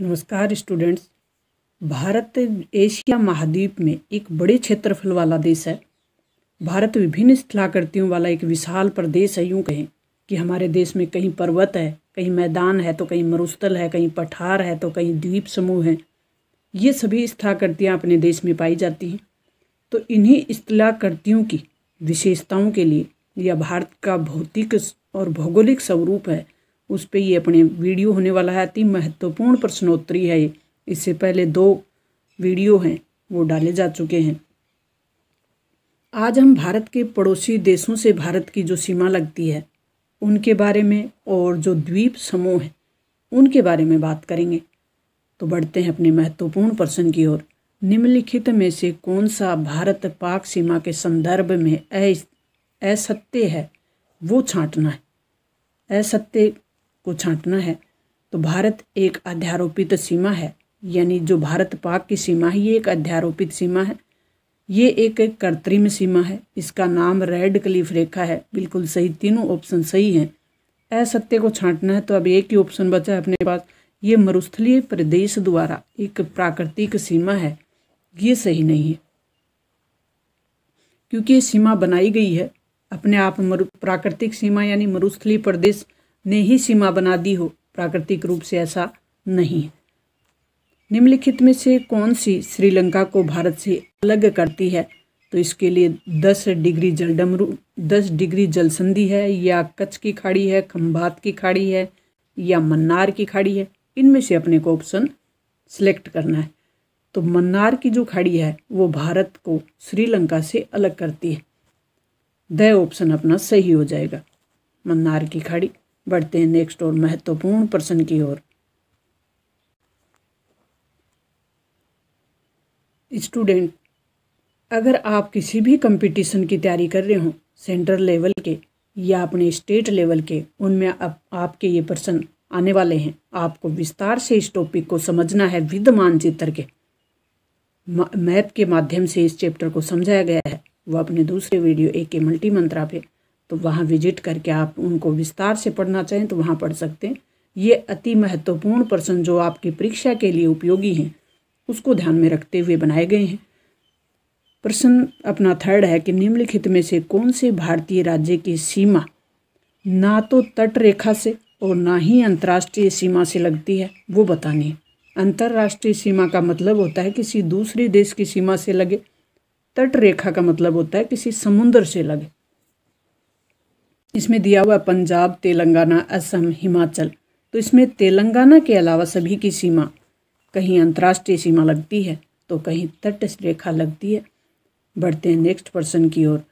नमस्कार students Bharat Asia महाद्वीप में एक बड़े क्षेत्रफल वाला देश है भारत विभिन्न स्थलाकृतियों वाला एक विशाल प्रदेश है यूँ कहें कि हमारे देश में कहीं पर्वत है कहीं मैदान है तो कहीं मरुस्थल है कहीं पठार है तो कहीं द्वीप समूह हैं ये सभी स्थलाकृतियाँ अपने देश में पाई जाती हैं तो इन्हीं स्थलाकृतियों की विशेषताओं के लिए यह भारत का भौतिक और भौगोलिक स्वरूप है उस पर ये अपने वीडियो होने वाला है अति महत्वपूर्ण प्रश्नोत्तरी है ये इससे पहले दो वीडियो हैं वो डाले जा चुके हैं आज हम भारत के पड़ोसी देशों से भारत की जो सीमा लगती है उनके बारे में और जो द्वीप समूह हैं उनके बारे में बात करेंगे तो बढ़ते हैं अपने महत्वपूर्ण प्रश्न की ओर निम्नलिखित में से कौन सा भारत पाक सीमा के संदर्भ में असत्य है वो छांटना है असत्य को छांटना है तो भारत एक अध्यारोपित सीमा है यानी जो भारत पाक की सीमा है ये एक अध्यारोपित सीमा है ये एक कृत्रिम सीमा है इसका नाम रेड क्लिफ रेखा है बिल्कुल सही तीनों ऑप्शन सही हैं असत्य को छांटना है तो अब एक ही ऑप्शन बचा है अपने पास ये मरुस्थलीय प्रदेश द्वारा एक प्राकृतिक सीमा है ये सही नहीं है क्योंकि ये सीमा बनाई गई है अपने आप मरु प्राकृतिक सीमा यानी मरुस्थलीय प्रदेश ने ही सीमा बना दी हो प्राकृतिक रूप से ऐसा नहीं है निम्नलिखित में से कौन सी श्रीलंका को भारत से अलग करती है तो इसके लिए दस डिग्री जल डमरू दस डिग्री जल संधि है या कच्छ की खाड़ी है खम्भात की खाड़ी है या मन्नार की खाड़ी है इनमें से अपने को ऑप्शन सेलेक्ट करना है तो मन्नार की जो खाड़ी है वो भारत को श्रीलंका से अलग करती है द ऑप्शन अपना सही हो जाएगा मन्नार की खाड़ी बढ़ते हैं नेक्स्ट और महत्वपूर्ण प्रश्न की ओर स्टूडेंट अगर आप किसी भी कंपटीशन की तैयारी कर रहे हो सेंट्रल लेवल के या अपने स्टेट लेवल के उनमें अब आपके ये प्रश्न आने वाले हैं आपको विस्तार से इस टॉपिक को समझना है विद मानचित्र के मैप के माध्यम से इस चैप्टर को समझाया गया है वह अपने दूसरे वीडियो ए के मल्टी मंत्रा पे तो वहाँ विजिट करके आप उनको विस्तार से पढ़ना चाहें तो वहाँ पढ़ सकते हैं ये अति महत्वपूर्ण प्रश्न जो आपकी परीक्षा के लिए उपयोगी हैं उसको ध्यान में रखते हुए बनाए गए हैं प्रश्न अपना थर्ड है कि निम्नलिखित में से कौन से भारतीय राज्य की सीमा ना तो तट रेखा से और ना ही अंतर्राष्ट्रीय सीमा से लगती है वो बतानी अंतर्राष्ट्रीय सीमा का मतलब होता है किसी दूसरे देश की सीमा से लगे तट रेखा का मतलब होता है किसी समुद्र से लगे इसमें दिया हुआ पंजाब तेलंगाना असम हिमाचल तो इसमें तेलंगाना के अलावा सभी की सीमा कहीं अंतर्राष्ट्रीय सीमा लगती है तो कहीं तट रेखा लगती है बढ़ते हैं नेक्स्ट पर्सन की ओर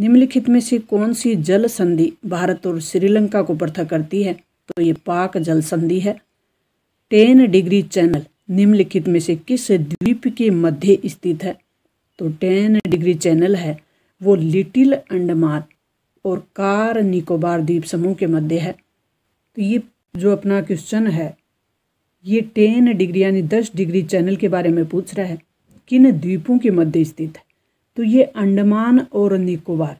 निम्नलिखित में से कौन सी जल संधि भारत और श्रीलंका को पृथक करती है तो ये पाक जल संधि है टेन डिग्री चैनल निम्नलिखित में से किस द्वीप के मध्य स्थित है तो टेन डिग्री चैनल है वो लिटिल अंडमान और कार निकोबार द्वीप समूह के मध्य है तो ये जो अपना क्वेश्चन है ये टेन डिग्री यानी दस डिग्री चैनल के बारे में पूछ रहा है किन द्वीपों के मध्य स्थित है तो ये अंडमान और निकोबार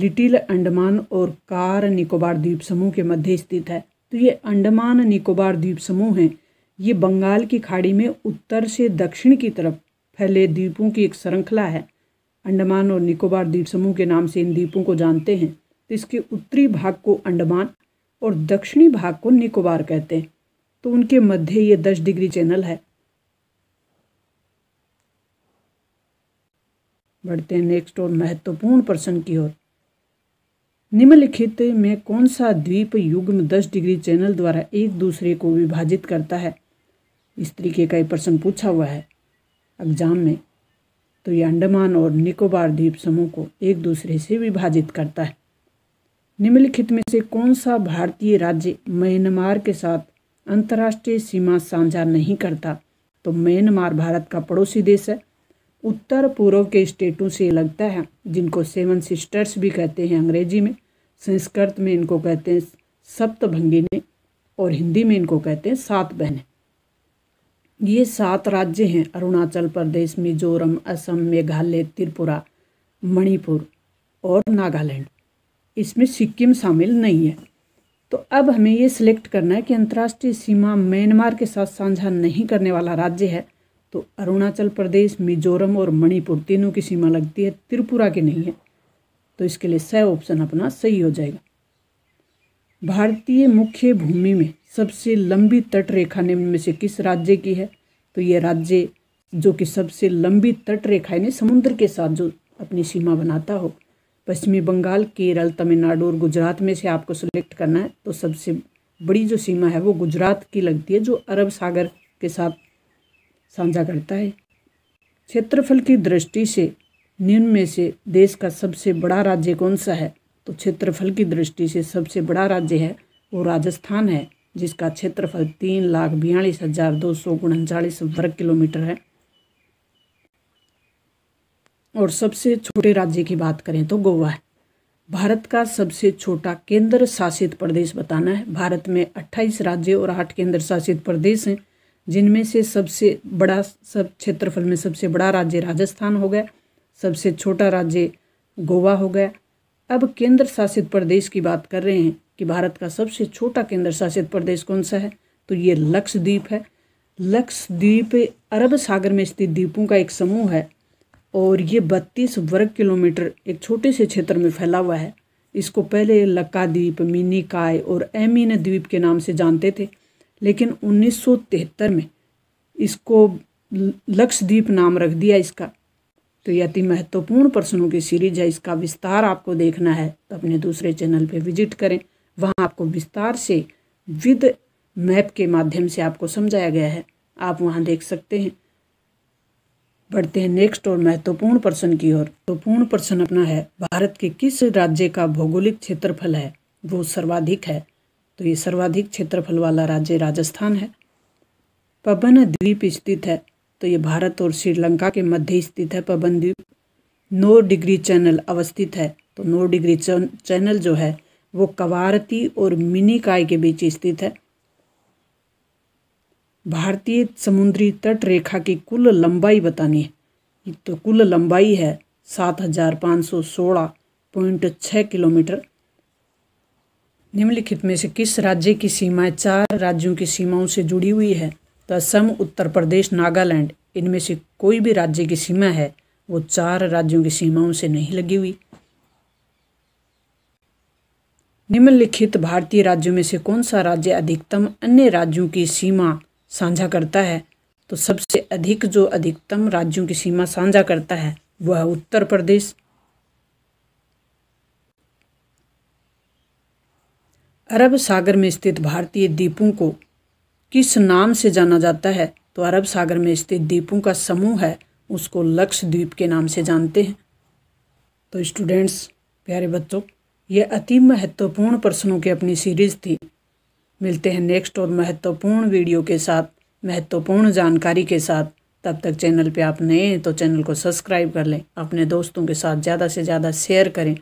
लिटिल अंडमान और कार निकोबार द्वीप समूह के मध्य स्थित है तो ये अंडमान निकोबार द्वीप समूह हैं ये बंगाल की खाड़ी में उत्तर से दक्षिण की तरफ फैले द्वीपों की एक श्रृंखला है अंडमान और निकोबार द्वीप समूह के नाम से इन द्वीपों को जानते हैं तो इसके उत्तरी भाग को अंडमान और दक्षिणी भाग को निकोबार कहते हैं तो उनके मध्य ये दस डिग्री चैनल है बढ़ते हैं नेक्स्ट और महत्वपूर्ण प्रश्न की ओर निम्नलिखित में कौन सा द्वीप युग्म दस डिग्री चैनल द्वारा एक दूसरे को विभाजित करता है इस तरीके का ये प्रश्न पूछा हुआ है एग्जाम में तो ये अंडमान और निकोबार द्वीप समूह को एक दूसरे से विभाजित करता है निम्नलिखित में से कौन सा भारतीय राज्य म्यांमार के साथ अंतर्राष्ट्रीय सीमा साझा नहीं करता तो म्यांमार भारत का पड़ोसी देश है उत्तर पूर्व के स्टेटों से लगता है जिनको सेवन सिस्टर्स भी कहते हैं अंग्रेजी में संस्कृत में इनको कहते हैं सप्तभंगिनी और हिंदी में इनको कहते हैं सात बहनें ये सात राज्य हैं अरुणाचल प्रदेश मिजोरम असम मेघालय त्रिपुरा मणिपुर और नागालैंड इसमें सिक्किम शामिल नहीं है तो अब हमें ये सिलेक्ट करना है कि अंतर्राष्ट्रीय सीमा म्यांमार के साथ साझा नहीं करने वाला राज्य है तो अरुणाचल प्रदेश मिजोरम और मणिपुर तीनों की सीमा लगती है त्रिपुरा की नहीं है तो इसके लिए सह ऑप्शन अपना सही हो जाएगा भारतीय मुख्य भूमि में सबसे लंबी तटरेखा निम्न में से किस राज्य की है तो ये राज्य जो कि सबसे लंबी तटरेखा यानी समुद्र के साथ जो अपनी सीमा बनाता हो पश्चिमी बंगाल केरल तमिलनाडु और गुजरात में से आपको सिलेक्ट करना है तो सबसे बड़ी जो सीमा है वो गुजरात की लगती है जो अरब सागर के साथ साझा करता है क्षेत्रफल की दृष्टि से निम्न में से देश का सबसे बड़ा राज्य कौन सा है तो क्षेत्रफल की दृष्टि से सबसे बड़ा राज्य है वो राजस्थान है जिसका क्षेत्रफल तीन लाख बयालीस हजार दो सौ उनचालीस वर्ग किलोमीटर है और सबसे छोटे राज्य की बात करें तो गोवा है भारत का सबसे छोटा केंद्र शासित प्रदेश बताना है भारत में 28 राज्य और आठ केंद्र शासित प्रदेश हैं जिनमें से सबसे बड़ा सब क्षेत्रफल में सबसे बड़ा राज्य राजस्थान हो गया सबसे छोटा राज्य गोवा हो गया अब केंद्र शासित प्रदेश की बात कर रहे हैं कि भारत का सबसे छोटा केंद्र शासित प्रदेश कौन सा है तो ये लक्षद्वीप है लक्षद्वीप अरब सागर में स्थित द्वीपों का एक समूह है और ये बत्तीस वर्ग किलोमीटर एक छोटे से क्षेत्र में फैला हुआ है इसको पहले लक्काद्वीप मिनीकाय और एमिन द्वीप के नाम से जानते थे लेकिन उन्नीस में इसको लक्षद्वीप नाम रख दिया इसका तो ये अति महत्वपूर्ण प्रश्नों की सीरीज है इसका विस्तार आपको देखना है तो अपने दूसरे चैनल पे विजिट करें वहाँ आपको विस्तार से विद मैप के माध्यम से आपको समझाया गया है आप वहाँ देख सकते हैं बढ़ते हैं नेक्स्ट और महत्वपूर्ण प्रश्न की ओर तो पूर्ण प्रश्न अपना है भारत के किस राज्य का भौगोलिक क्षेत्रफल है वो सर्वाधिक है तो ये सर्वाधिक क्षेत्रफल वाला राज्य राजस्थान है पवन द्वीप स्थित है तो ये भारत और श्रीलंका के मध्य स्थित है पबंदी नौ डिग्री चैनल अवस्थित है तो नौ डिग्री चैनल जो है वो कवारती और मिनी काय के बीच स्थित है भारतीय समुद्री तट रेखा की कुल लंबाई बतानी है तो कुल लंबाई है सात हजार पाँच सौ सोलह पॉइंट छः किलोमीटर निम्नलिखित में से किस राज्य की सीमाएं चार राज्यों की सीमाओं से जुड़ी हुई है द असम उत्तर प्रदेश नागालैंड इनमें से कोई भी राज्य की सीमा है वो चार राज्यों की सीमाओं से नहीं लगी हुई निम्नलिखित भारतीय राज्यों में से कौन सा राज्य अधिकतम अन्य राज्यों की सीमा साझा करता है तो सबसे अधिक जो अधिकतम राज्यों की सीमा साझा करता है वह उत्तर प्रदेश अरब सागर में स्थित भारतीय द्वीपों को किस नाम से जाना जाता है तो अरब सागर में स्थित द्वीपों का समूह है उसको लक्षद्वीप के नाम से जानते हैं तो स्टूडेंट्स प्यारे बच्चों ये अति महत्वपूर्ण प्रश्नों की अपनी सीरीज थी मिलते हैं नेक्स्ट और महत्वपूर्ण वीडियो के साथ महत्वपूर्ण जानकारी के साथ तब तक चैनल पे आप नए हैं तो चैनल को सब्सक्राइब कर लें अपने दोस्तों के साथ ज़्यादा से ज़्यादा शेयर करें